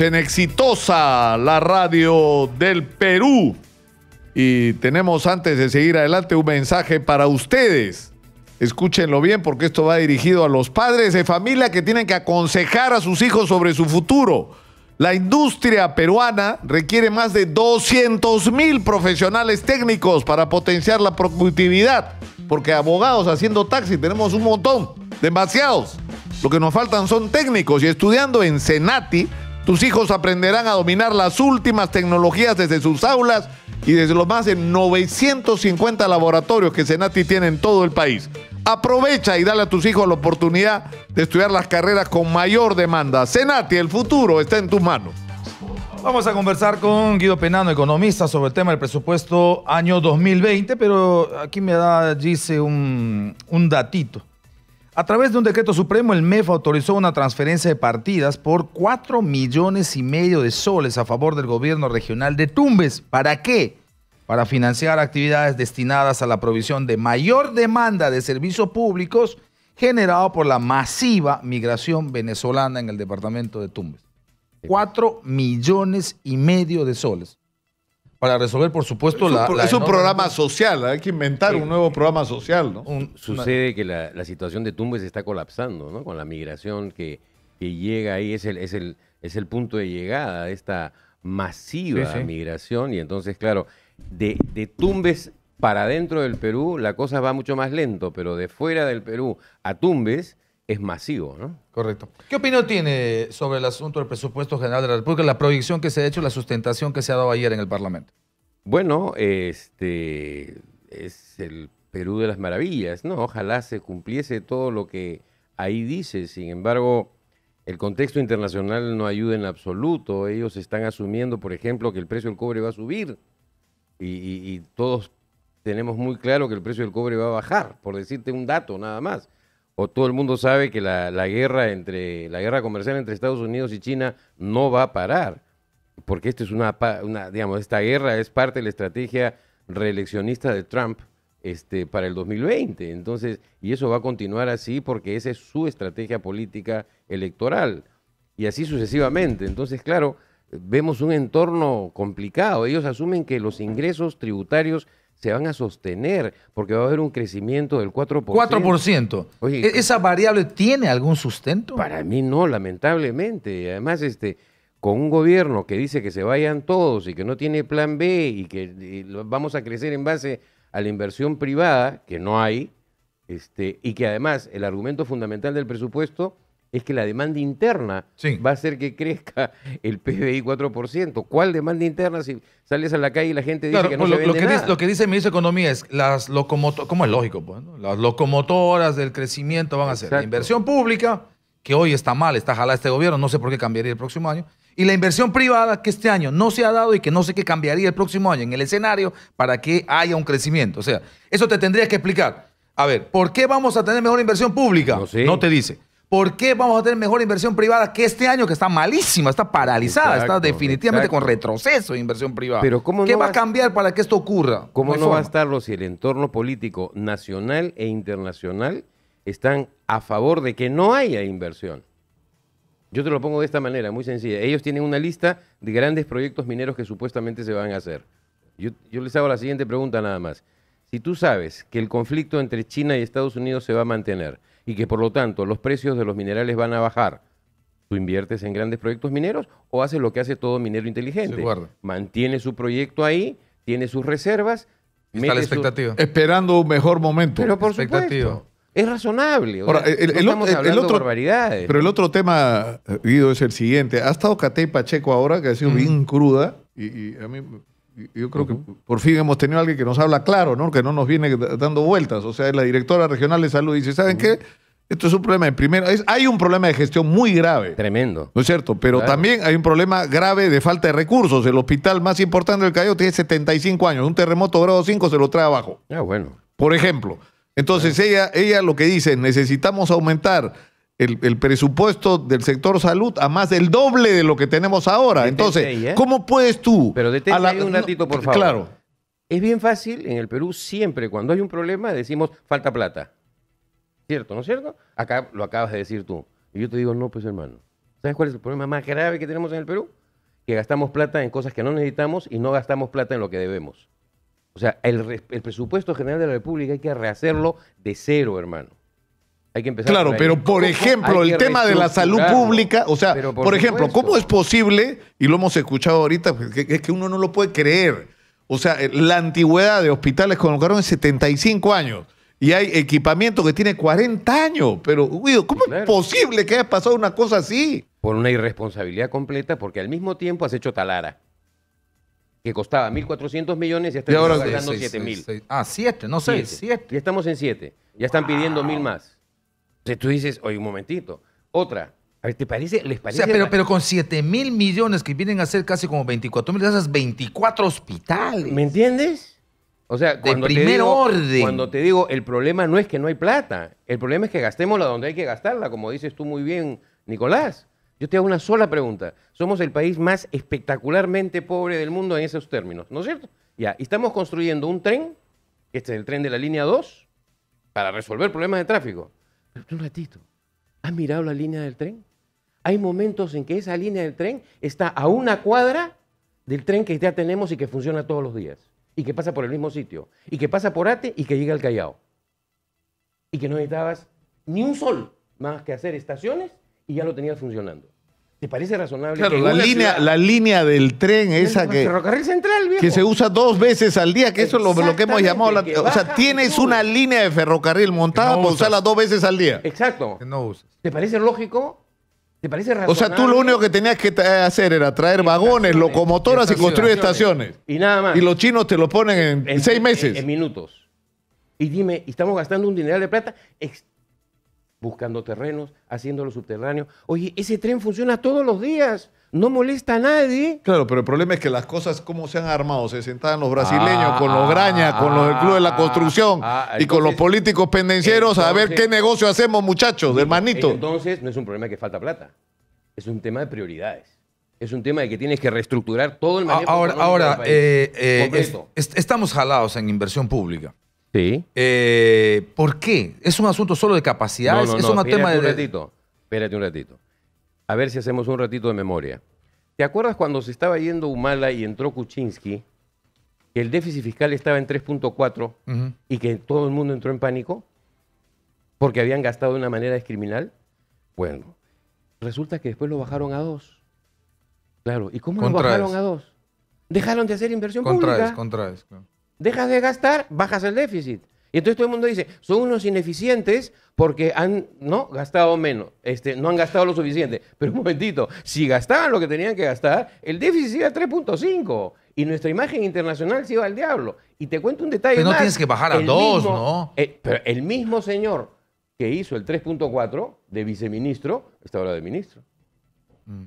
en Exitosa, la radio del Perú. Y tenemos antes de seguir adelante un mensaje para ustedes. Escúchenlo bien porque esto va dirigido a los padres de familia que tienen que aconsejar a sus hijos sobre su futuro. La industria peruana requiere más de 200 mil profesionales técnicos para potenciar la productividad, porque abogados haciendo taxi tenemos un montón, demasiados. Lo que nos faltan son técnicos y estudiando en Senati tus hijos aprenderán a dominar las últimas tecnologías desde sus aulas y desde los más de 950 laboratorios que Senati tiene en todo el país. Aprovecha y dale a tus hijos la oportunidad de estudiar las carreras con mayor demanda. Senati, el futuro está en tus manos. Vamos a conversar con Guido Penano, economista, sobre el tema del presupuesto año 2020, pero aquí me da, dice, un, un datito. A través de un decreto supremo, el MEF autorizó una transferencia de partidas por 4 millones y medio de soles a favor del gobierno regional de Tumbes. ¿Para qué? Para financiar actividades destinadas a la provisión de mayor demanda de servicios públicos generado por la masiva migración venezolana en el departamento de Tumbes. 4 millones y medio de soles para resolver, por supuesto, es un, la, programa social, hay que inventar un nuevo programa social, ¿no? sucede que la, situación de Tumbes está colapsando, ¿no? Con la migración que, llega ahí, es el, es, el, es el punto de llegada de esta masiva migración. Y entonces, claro, de, de Tumbes para dentro del Perú la cosa va mucho más lento, pero de fuera del Perú a Tumbes es masivo, ¿no? Correcto. ¿Qué opinión tiene sobre el asunto del presupuesto general de la República, la proyección que se ha hecho, la sustentación que se ha dado ayer en el Parlamento? Bueno, este es el Perú de las maravillas, ¿no? Ojalá se cumpliese todo lo que ahí dice. Sin embargo, el contexto internacional no ayuda en absoluto. Ellos están asumiendo, por ejemplo, que el precio del cobre va a subir y todos tenemos muy claro que el precio del cobre va a bajar, por decirte un dato nada más o todo el mundo sabe que la, guerra entre la guerra comercial entre Estados Unidos y China no va a parar, porque esto es una, una digamos esta guerra es parte de la estrategia reeleccionista de Trump este, para el 2020. Entonces, y eso va a continuar así porque esa es su estrategia política electoral y así sucesivamente. Entonces, claro, vemos un entorno complicado. Ellos asumen que los ingresos tributarios se van a sostener, porque va a haber un crecimiento del 4%. 4%. Oye, ¿E-, ¿Esa variable tiene algún sustento? Para mí no, lamentablemente. Además, este, con un gobierno que dice que se vayan todos y que no tiene plan B y que vamos a crecer en base a la inversión privada, que no hay, este, y que además el argumento fundamental del presupuesto es que la demanda interna va a hacer que crezca el PBI 4%. ¿Cuál demanda interna si sales a la calle y la gente dice que no pues lo, se vende lo que nada? Dice, lo que dice el ministro de Economía es las locomotoras, ¿cómo es lógico? Pues, las locomotoras del crecimiento van a ser la inversión pública, que hoy está mal, está jalada este gobierno, no sé por qué cambiaría el próximo año, y la inversión privada que este año no se ha dado y que no sé qué cambiaría el próximo año en el escenario para que haya un crecimiento. O sea, eso te tendría que explicar. A ver, ¿por qué vamos a tener mejor inversión pública? no te dice. ¿Por qué vamos a tener mejor inversión privada que este año que está malísima, está paralizada, está definitivamente con retroceso de inversión privada? ¿Qué va a cambiar para que esto ocurra? ¿Cómo no, va a estarlo si el entorno político nacional e internacional están a favor de que no haya inversión? Yo te lo pongo de esta manera, muy sencilla. Ellos tienen una lista de grandes proyectos mineros que supuestamente se van a hacer. Yo, yo les hago la siguiente pregunta nada más. Si tú sabes que el conflicto entre China y Estados Unidos se va a mantener, y que por lo tanto los precios de los minerales van a bajar. Tú inviertes en grandes proyectos mineros o haces lo que hace todo minero inteligente. Mantiene su proyecto ahí, tiene sus reservas. Está la expectativa. Esperando un mejor momento. Pero por Supuesto, es razonable. Ahora, estamos hablando otro, barbaridades. Pero el otro tema, eh, Guido, es el siguiente. Ha estado Cate Pacheco ahora, que ha sido bien cruda, y, y a mí yo creo que por fin hemos tenido alguien que nos habla claro, ¿no? Que no nos viene dando vueltas. O sea, la directora regional de salud dice, ¿saben qué? Esto es un problema de primero. hay un problema de gestión muy grave. Tremendo. ¿No es cierto? Pero también hay un problema grave de falta de recursos. El hospital más importante del Cayo tiene 75 años. Un terremoto grado 5 se lo trae abajo. Ah, bueno. Por ejemplo. Entonces, ella, ella lo que dice, necesitamos aumentar el, presupuesto del sector salud a más del doble de lo que tenemos ahora. Entonces, ¿eh? ¿cómo puedes tú? Pero detente un ratito, por favor. Claro. Es bien fácil, en el Perú siempre cuando hay un problema decimos falta plata. ¿Cierto, no es cierto? Acá lo acabas de decir tú. Y yo te digo, no, pues hermano. ¿Sabes cuál es el problema más grave que tenemos en el Perú? Que gastamos plata en cosas que no necesitamos y no gastamos plata en lo que debemos. O sea, el presupuesto general de la República hay que rehacerlo de cero, hermano. Hay que empezar claro, pero por ejemplo, el tema de la salud pública, o sea, por, ejemplo, ¿cómo es posible, y lo hemos escuchado ahorita, es pues, que uno no lo puede creer, o sea, eh, la antigüedad de hospitales colocaron en 75 años y hay equipamiento que tiene 40 años, pero, Guido, ¿cómo es posible que haya pasado una cosa así? Por una irresponsabilidad completa, porque al mismo tiempo has hecho talara que costaba 1.400 millones y están pagando 7.000. Ah, 7, no sé, 7. Y estamos en 7. Ya están pidiendo 1.000 más sea, tú dices, oye, un momentito, otra. A ver, ¿te parece? ¿Les parece? O sea, pero, con 7 mil millones que vienen a ser casi como 24 mil, esas 24 hospitales. ¿Me entiendes? O sea, cuando, de primer orden. cuando te digo, el problema no es que no hay plata, el problema es que la donde hay que gastarla, como dices tú muy bien, Nicolás. Yo te hago una sola pregunta. Somos el país más espectacularmente pobre del mundo en esos términos, ¿no es cierto? Ya, y estamos construyendo un tren, este es el tren de la línea 2, para resolver problemas de tráfico un ratito, ¿has mirado la línea del tren? Hay momentos en que esa línea del tren está a una cuadra del tren que ya tenemos y que funciona todos los días, y que pasa por el mismo sitio, y que pasa por Ate y que llega al Callao. Y que no necesitabas ni un sol más que hacer estaciones y ya lo tenías funcionando. ¿Te parece razonable? Claro, la línea, la línea del tren esa que. Ferrocarril central, Que se usa dos veces al día, que eso es lo, que hemos llamado. o sea, tienes una línea de ferrocarril montada para usarla dos veces al día. Exacto. ¿Te parece lógico? ¿Te parece razonable? O sea, tú lo único que tenías que hacer era traer vagones, locomotoras y construir estaciones. Y nada más. Y los chinos te lo ponen en, seis meses. En, minutos. Y dime, estamos gastando un dinero de plata buscando terrenos, haciendo los subterráneo. Oye, ese tren funciona todos los días, no molesta a nadie. Claro, pero el problema es que las cosas ¿cómo se han armado, se sentaban los brasileños ah, con los ah, grañas, con los del Club de la ah, Construcción y con los políticos pendencieros a ver qué negocio hacemos, muchachos, de manito. Entonces, no es un problema que falta plata, es un tema de prioridades. Es un tema de que tienes que reestructurar todo el manejo. Ahora, ahora eh, eh, estamos jalados en inversión pública. Eh, ¿Por qué? ¿Es un asunto solo de capacidades? ¿Es un tema de.? Un ratito, espérate un ratito. A ver si hacemos un ratito de memoria. ¿Te acuerdas cuando se estaba yendo Humala y entró Kuczynski, que el déficit fiscal estaba en 3.4 y que todo el mundo entró en pánico? Porque habían gastado de una manera discriminal. Bueno, resulta que después lo bajaron a 2. Claro, ¿y cómo lo bajaron a 2? Dejaron de hacer inversión Contraes, pública. Contraes, claro dejas de gastar, bajas el déficit. Y entonces todo el mundo dice, son unos ineficientes porque han ¿no? gastado menos, este, no han gastado lo suficiente. Pero un momentito, si gastaban lo que tenían que gastar, el déficit iba a 3.5 y nuestra imagen internacional se iba al diablo. Y te cuento un detalle. Pero no tienes que bajar a 2, ¿no? Eh, pero el mismo señor que hizo el 3.4 de viceministro, está ahora de ministro. Mm.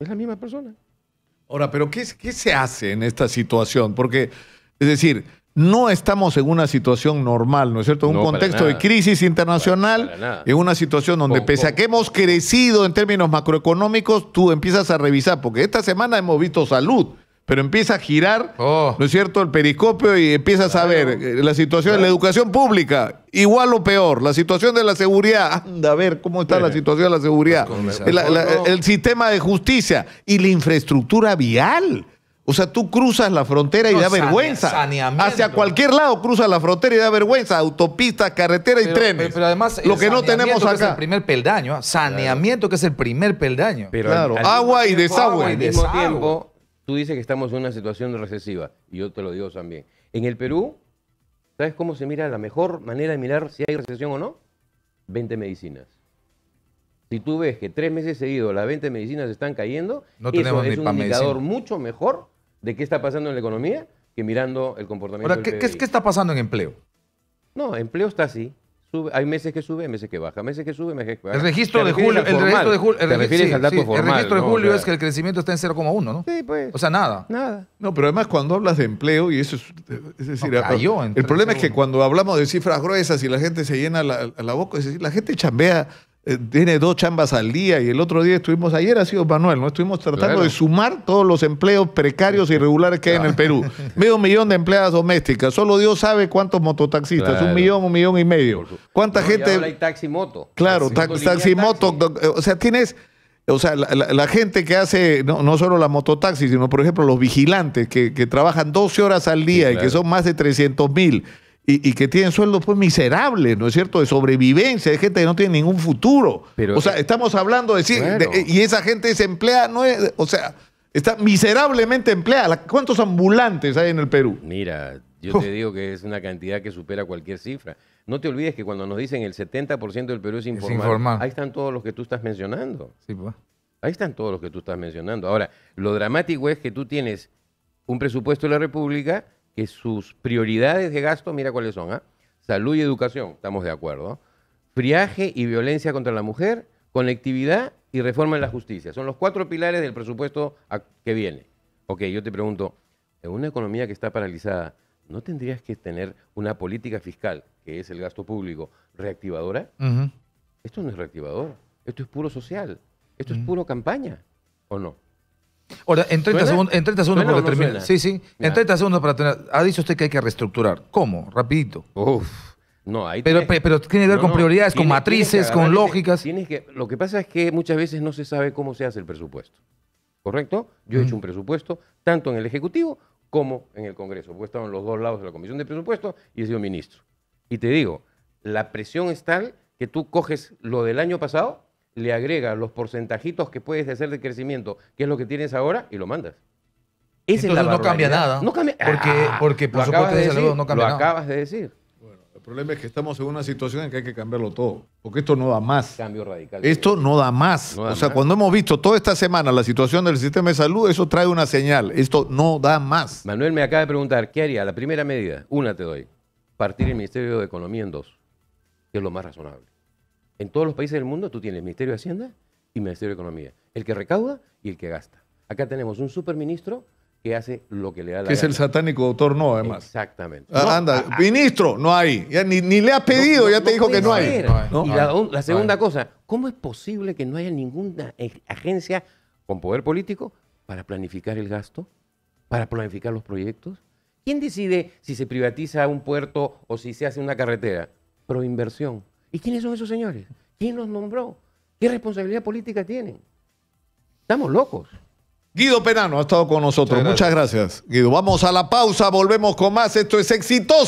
Es la misma persona. Ahora, pero ¿qué, ¿qué se hace en esta situación? Porque, es decir, no estamos en una situación normal, ¿no es cierto? En un contexto de crisis internacional, en una situación donde, pese a que hemos crecido en términos macroeconómicos, tú empiezas a revisar, porque esta semana hemos visto salud, pero empieza a girar, oh. ¿no es cierto?, el periscopio y empiezas a ver eh, la situación de la educación pública, igual o peor, la situación de la seguridad, anda a ver cómo está la situación de la seguridad, el sistema de justicia y la infraestructura vial. O sea, tú cruzas la frontera y da vergüenza. Hacia cualquier lado cruzas la frontera y da vergüenza. Autopistas, carretera y trenes. Pero, además, lo que no tenemos acá. es el primer peldaño. ¿ah? Saneamiento, que es el primer peldaño. claro, agua, y desagüe. agua y desagüe tú dices que estamos en una situación recesiva, y yo te lo digo también. En el Perú, ¿sabes cómo se mira la mejor manera de mirar si hay recesión o no? 20 medicinas. Si tú ves que tres meses seguidos las 20 medicinas están cayendo, eso es un indicador mucho mejor de qué está pasando en la economía que mirando el comportamiento. Ahora, ¿qué, PBI. ¿qué está pasando en empleo? No, empleo está así hay meses que sube, meses que baja, meses que sube, meses que baja. El registro, de julio, el registro de julio, el, registro de julio es que el crecimiento está en 0,1, ¿no? Sí, pues. O sea, nada. Nada. No, pero además cuando hablas de empleo, y eso es, es decir, ah, el problema es que cuando hablamos de cifras gruesas y la gente se llena la, la boca, es decir, la gente chambea eh, tiene dos chambas al día y el otro día estuvimos, ayer ha sido Manuel, ¿no? Estuvimos tratando de sumar todos los empleos precarios y irregulares que hay en el Perú. Medio millón de empleadas domésticas, solo Dios sabe cuántos mototaxistas, un millón, un millón y medio. ¿Cuánta gente... hay taxi moto. Claro, taxi, moto, eh, o sea, tienes... O sea, la, gente que hace no, solo la mototaxi, sino por ejemplo los vigilantes que, trabajan 12 horas al día y que son más de 300 mil y, y, que tienen sueldos pues miserables, ¿no es cierto? De sobrevivencia, de gente que no tiene ningún futuro. Pero, o sea, eh, estamos hablando de, y esa gente se no es, o sea, está miserablemente empleada. ¿Cuántos ambulantes hay en el Perú? Mira, yo oh. te digo que es una cantidad que supera cualquier cifra. No te olvides que cuando nos dicen el 70% del Perú es informal, ahí están todos los que tú estás mencionando. Pues. Ahí están todos los que tú estás mencionando. Ahora, lo dramático es que tú tienes un presupuesto de la República que sus prioridades de gasto, mira cuáles son, ¿ah? salud y educación, estamos de acuerdo, friaje y violencia contra la mujer, conectividad y reforma en la justicia. Son los cuatro pilares del presupuesto que viene. Ok, yo te pregunto, en una economía que está paralizada, ¿no tendrías que tener una política fiscal, que es el gasto público, reactivadora? Esto no es reactivador, esto es puro social, esto es mm. puro campaña, ¿o no? Ahora, en 30 segundos, en para terminar. Sí, sí. En 30 segundos para terminar. Ha dicho usted que hay que reestructurar. ¿Cómo? Rapidito. Uf. No, hay. pero, pero, tiene que ver con prioridades, con matrices, con lógicas. que, lo que pasa es que muchas veces no se sabe cómo se hace el presupuesto. ¿Correcto? Yo he hecho un presupuesto tanto en el Ejecutivo como en el Congreso. Porque he estado en los dos lados de la Comisión de Presupuesto y he sido ministro. Y te digo, la presión es tal que tú coges lo del año pasado le agrega los porcentajitos que puedes hacer de crecimiento, que es lo que tienes ahora, y lo mandas. Entonces no cambia nada. No cambia Porque, ah, porque por supuesto, de no cambia nada. acabas de decir. Bueno, el problema es que estamos en una situación en que hay que cambiarlo todo. Porque esto no da más. Cambio radical. Esto no da más. o sea, cuando hemos visto toda esta semana la situación del sistema de salud, eso trae una señal. Esto no da más. Manuel me acaba de preguntar, ¿qué haría? La primera medida, una te doy. Partir el Ministerio de Economía en dos, que es lo más razonable. En todos los países del mundo tú tienes Ministerio de Hacienda y Ministerio de Economía, el que recauda y el que gasta. Acá tenemos un superministro que hace lo que le da la Que es el satánico doctor no, además. Exactamente. Ah, anda, ministro, no hay. ni, le has pedido, ya te dijo que no hay. Y la, segunda cosa, ¿cómo es posible que no haya ninguna agencia con poder político para planificar el gasto, para planificar los proyectos? ¿Quién decide si se privatiza un puerto o si se hace una carretera? Proinversión. ¿Y quiénes son esos señores? ¿Quién los nombró? ¿Qué responsabilidad política tienen? Estamos locos. Guido Perano ha estado con nosotros. Muchas gracias, Guido. Vamos a la pausa, volvemos con más. Esto es exitoso.